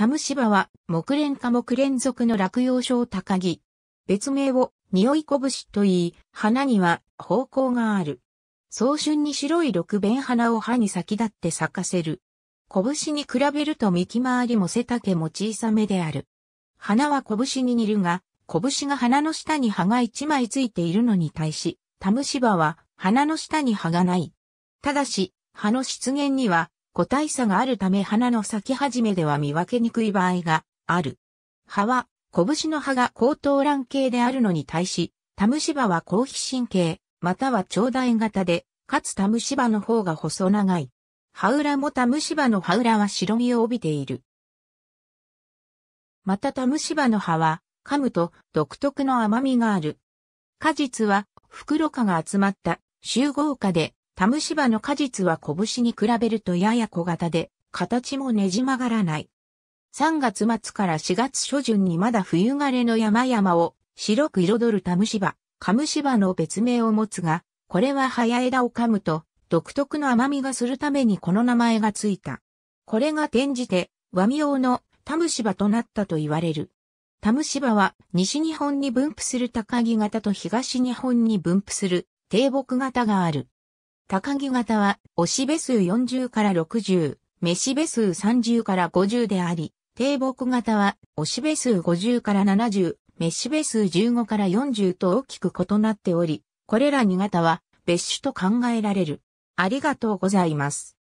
タムシバは、木蓮科木蓮属の落葉症高木。別名を、匂い拳といい、花には、方向がある。早春に白い六弁花を葉に先立って咲かせる。拳に比べると幹回りも背丈も小さめである。花は拳に似るが、拳が花の下に葉が一枚ついているのに対し、タムシバは花の下に葉がない。ただし、葉の出現には個体差があるため花の咲き始めでは見分けにくい場合がある。葉は、拳の葉が高等卵系であるのに対し、タムシバは高皮神経、または長大型で、かつタムシバの方が細長い。葉裏もタムシバの葉裏は白身を帯びている。またタムシバの葉は、噛むと独特の甘みがある。果実は、袋花が集まった集合花で、タムシバの果実は拳に比べるとやや小型で、形もねじ曲がらない。3月末から4月初旬にまだ冬枯れの山々を白く彩るタムシバ、カムシバの別名を持つが、これは早枝を噛むと独特の甘みがするためにこの名前がついた。これが転じて和名のタムシバとなったと言われる。タムシバは西日本に分布する高木型と東日本に分布する低木型がある。高木型は、おしべ数40から60、めしべ数30から50であり、低木型は、おしべ数50から70、めしべ数15から40と大きく異なっており、これら2型は別種と考えられる。ありがとうございます。